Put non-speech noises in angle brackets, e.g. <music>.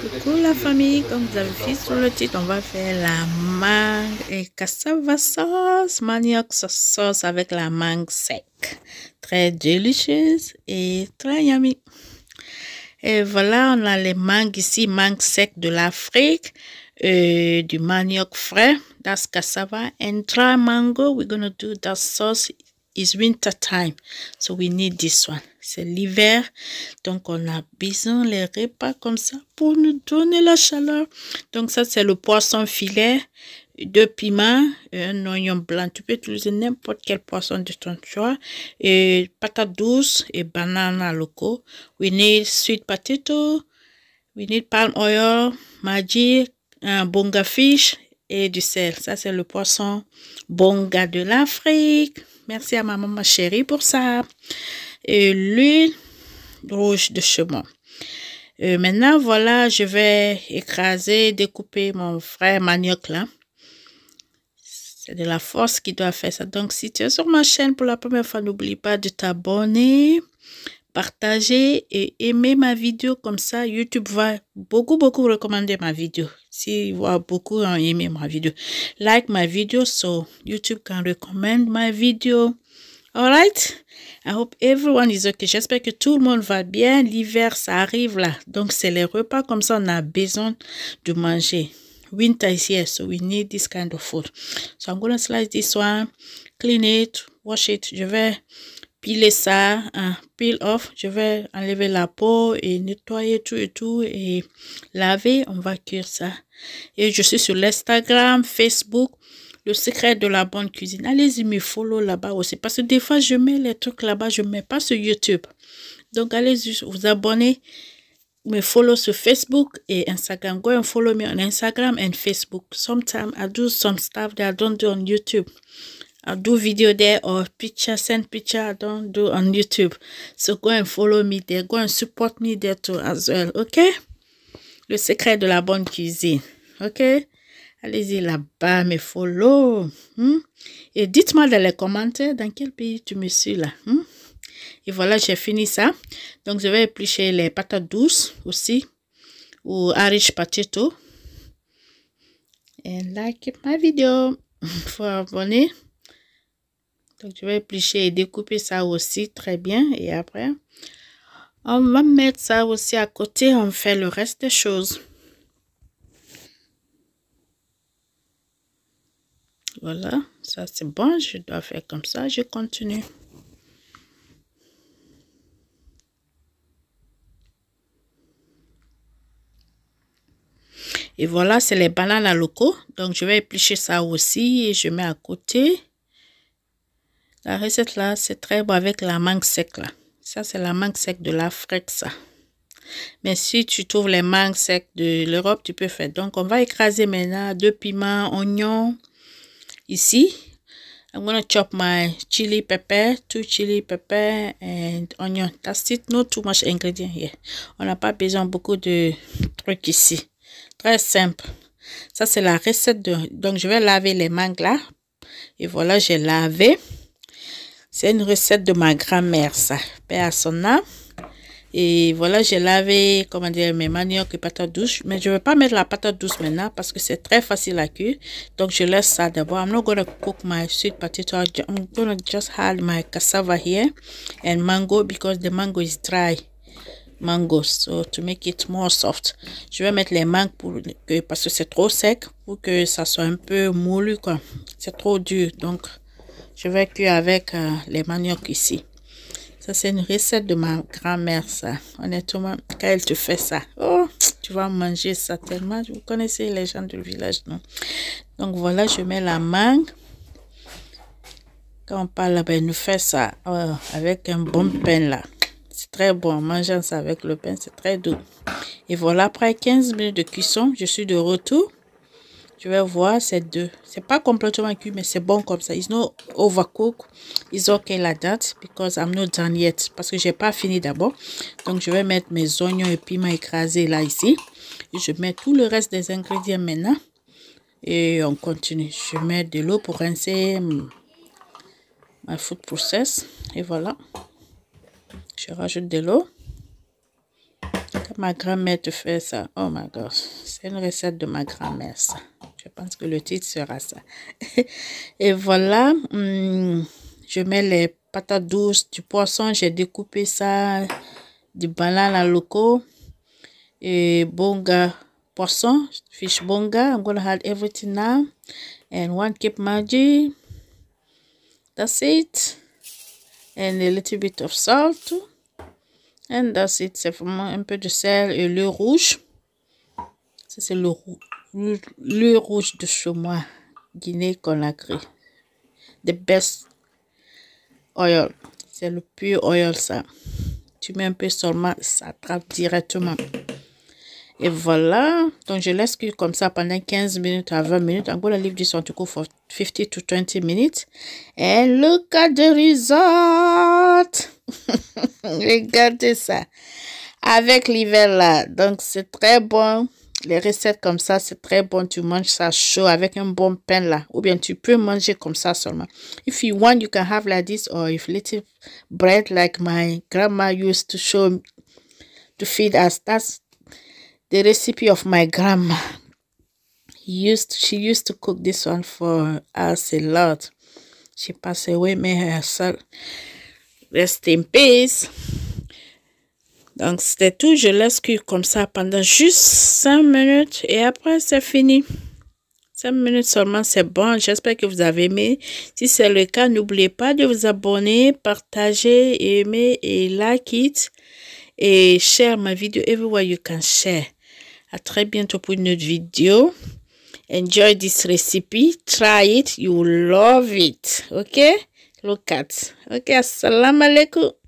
Coucou la famille, comme vous avez vu sur le titre, on va faire la mangue et cassava sauce, manioc sauce avec la mangue sec. Très délicieuse et très yummy. Et voilà, on a les mangues ici, mangue sec de l'Afrique, euh, du manioc frais. das cassava and try mango. We're gonna do that sauce winter time, so we need this one. C'est l'hiver, donc on a besoin les repas comme ça pour nous donner la chaleur. Donc ça, c'est le poisson filet, deux piments, un oignon blanc. Tu peux utiliser n'importe quel poisson de ton choix. Et patate douce et banane locaux We need sweet potato. We need palm oil, magie un bonga fish et du sel. Ça, c'est le poisson bonga de l'Afrique. Merci à ma maman chérie pour ça. Et l'huile rouge de chemin. Euh, maintenant, voilà, je vais écraser, découper mon vrai manioc là. C'est de la force qui doit faire ça. Donc, si tu es sur ma chaîne pour la première fois, n'oublie pas de t'abonner partager et aimer ma vidéo. Comme ça, YouTube va beaucoup, beaucoup recommander ma vidéo. Si voit beaucoup aimé ma vidéo. Like ma vidéo, so YouTube can recommend my video. right I hope everyone is okay. J'espère que tout le monde va bien. L'hiver, ça arrive là. Donc, c'est les repas. Comme ça, on a besoin de manger. Winter is here, so we need this kind of food. So, I'm going slice this one, clean it, wash it. Je vais Pilez ça, un hein, peel off. Je vais enlever la peau et nettoyer tout et tout et laver. On va cuire ça. Et je suis sur l'Instagram, Facebook, le secret de la bonne cuisine. Allez-y, me follow là-bas aussi. Parce que des fois, je mets les trucs là-bas, je ne mets pas sur YouTube. Donc, allez-y, vous abonner. Me follow sur Facebook et Instagram. Go and follow me on Instagram and Facebook. Sometimes I do some stuff that I don't do on YouTube. I'll do video there or picture, send picture don't do on YouTube. So go and follow me there. Go and support me there too as well. OK? Le secret de la bonne cuisine. OK? Allez-y là-bas, me follow. Hmm? Et dites-moi dans les commentaires dans quel pays tu me suis là. Hmm? Et voilà, j'ai fini ça. Donc, je vais éplucher les patates douces aussi. Ou Irish potato. And like my video. <laughs> Faut abonner. Donc, vais vais éplucher et découper ça aussi très bien. Et après, on va mettre ça aussi à côté. On fait le reste des choses. Voilà, ça c'est bon. Je dois faire comme ça. Je continue. Et voilà, c'est les bananes à locaux. Donc, je vais éplucher ça aussi et je mets à côté. La recette là, c'est très bon avec la mangue sec là. Ça, c'est la mangue sec de l'Afrique ça. Mais si tu trouves les mangues secs de l'Europe, tu peux faire. Donc, on va écraser maintenant deux piments, oignons ici. I'm to chop my chili pepper, two chili pepper and onion. That's it, no too much ingredient here. On n'a pas besoin beaucoup de trucs ici. Très simple. Ça, c'est la recette de... Donc, je vais laver les mangues là. Et voilà, j'ai lavé. C'est une recette de ma grand-mère, ça. Père à Et voilà, j'ai lavé, comment dire, mes maniocs et patates douces. Mais je ne vais pas mettre la patate douce maintenant parce que c'est très facile à cuire. Donc, je laisse ça d'abord. I'm not going to cook my sweet potato. I'm going to just add my cassava here and mango because the mango is dry. Mango, so to make it more soft. Je vais mettre les mangues pour que, parce que c'est trop sec pour que ça soit un peu moulu, quoi. C'est trop dur. Donc, je vais cuire avec euh, les maniocs ici. Ça, c'est une recette de ma grand-mère, ça. Honnêtement, quand elle te fait ça, oh, tu vas manger ça tellement. Vous connaissez les gens du village, non? Donc voilà, je mets la mangue. Quand on parle, ben, nous fait ça euh, avec un bon pain, là. C'est très bon. Mangeant ça avec le pain, c'est très doux. Et voilà, après 15 minutes de cuisson, je suis de retour. Tu vas voir, ces deux. C'est pas complètement cuit, mais c'est bon comme ça. ils not overcooked. It's ok la date, because I'm not done yet. Parce que j'ai pas fini d'abord. Donc, je vais mettre mes oignons et piments écrasés là, ici. Je mets tout le reste des ingrédients maintenant. Et on continue. Je mets de l'eau pour rincer hmm, ma food process. Et voilà. Je rajoute de l'eau. ma grand-mère te fait ça, oh my god, c'est une recette de ma grand-mère ça. Je pense que le titre sera ça. <laughs> Et voilà, hum, je mets les patates douces, du poisson, j'ai découpé ça, du banane à loco, et bonga poisson, fish bonga. I'm gonna add everything now. And one cup magic, That's it. And a little bit of salt. And that's it. C'est vraiment un peu de sel et le rouge. Ça, c'est le rouge l'huile rouge de chez moi, Guinée-Conakry. The best oil. C'est le pur oil, ça. Tu mets un peu seulement, ça trappe directement. Et voilà. Donc, je laisse cuire comme ça pendant 15 minutes à 20 minutes. En gros, la livre du Santuco for 50 to 20 minutes. Et le cas de result <laughs> Regardez ça. Avec l'hiver là. Donc, c'est très bon. les recettes comme ça, c'est très bon. Tu manges ça chaud avec un bon pain là. Ou bien tu peux manger comme ça seulement. If you want, you can have like this or if little bread like my grandma used to show to feed us. That's the recipe of my grandma. Used she used to cook this one for us a lot. She passed away, may her soul rest in peace. Donc, c'était tout. Je laisse cuire comme ça pendant juste 5 minutes et après, c'est fini. 5 minutes seulement, c'est bon. J'espère que vous avez aimé. Si c'est le cas, n'oubliez pas de vous abonner, partager, aimer et like it. Et share ma vidéo everywhere you can share. À très bientôt pour une autre vidéo. Enjoy this recipe. Try it. You love it. Ok? Look at. Ok. Assalamu alaikum.